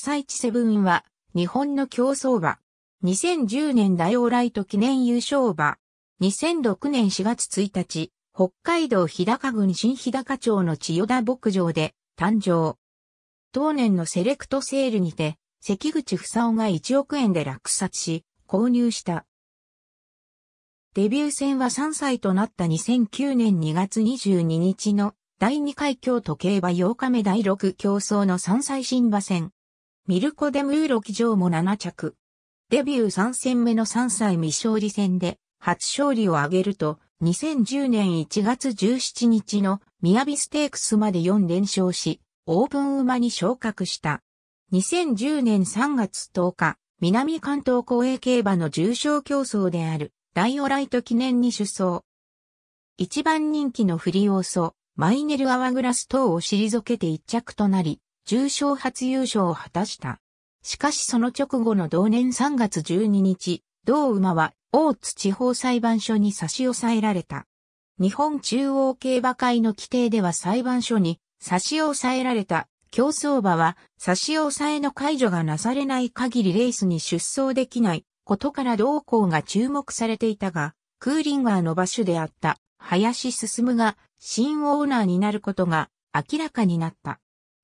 彩地セブンは、日本の競走馬。2010年ダイオーライト記念優勝馬。2006年4月1日、北海道日高郡新日高町の千代田牧場で誕生。当年のセレクトセールにて、関口房夫が1億円で落札し、購入した。デビュー戦は3歳となった2009年2月22日の第2回京都競馬8日目第6競争の3歳新馬戦。ミルコ・デ・ムーロ騎乗も7着。デビュー3戦目の3歳未勝利戦で初勝利を挙げると、2010年1月17日のミヤビステークスまで4連勝し、オープン馬に昇格した。2010年3月10日、南関東公営競馬の重賞競争である、ダイオライト記念に出走。一番人気のフリオーソ、マイネルアワグラス等を退けて一着となり、重賞初優勝を果たした。しかしその直後の同年3月12日、同馬は大津地方裁判所に差し押さえられた。日本中央競馬会の規定では裁判所に差し押さえられた競走馬は差し押さえの解除がなされない限りレースに出走できないことから同行が注目されていたが、クーリンガーの場所であった林進が新オーナーになることが明らかになった。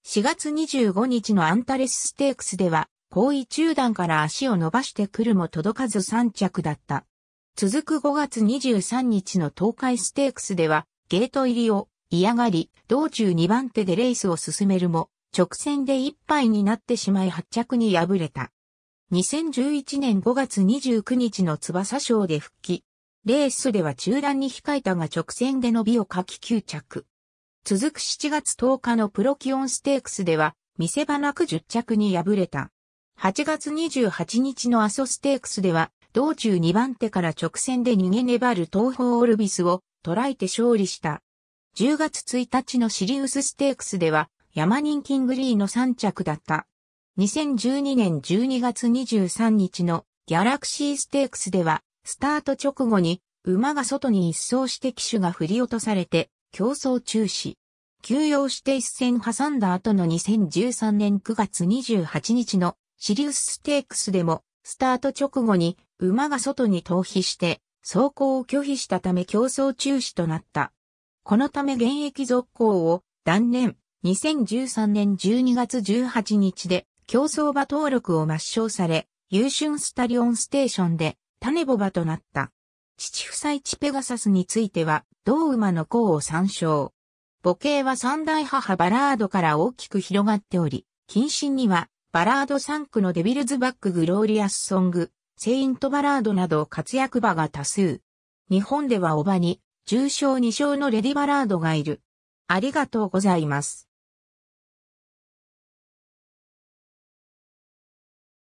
4月25日のアンタレスステークスでは、後位中段から足を伸ばしてくるも届かず3着だった。続く5月23日の東海ステークスでは、ゲート入りを嫌がり、道中2番手でレースを進めるも、直線で一杯になってしまい8着に敗れた。2011年5月29日の翼賞で復帰。レースでは中段に控えたが直線で伸びを書き9着。続く7月10日のプロキオンステークスでは、見せ場なく10着に敗れた。8月28日のアソステークスでは、道中2番手から直線で逃げ粘る東方オルビスを捉えて勝利した。10月1日のシリウスステークスでは、山人キングリーの3着だった。2012年12月23日のギャラクシーステークスでは、スタート直後に馬が外に一掃して騎手が振り落とされて、競争中止。休養して一戦挟んだ後の2013年9月28日のシリウスステークスでも、スタート直後に馬が外に逃避して、走行を拒否したため競争中止となった。このため現役続行を断念、2013年12月18日で競争馬登録を抹消され、優春スタリオンステーションで種ボ馬となった。父夫妻地ペガサスについては、同馬の項を参照。母系は三大母バラードから大きく広がっており、近親には、バラード3区のデビルズ・バック・グローリアス・ソング、セイント・バラードなど活躍馬が多数。日本ではおばに、重賞2賞のレディ・バラードがいる。ありがとうございます。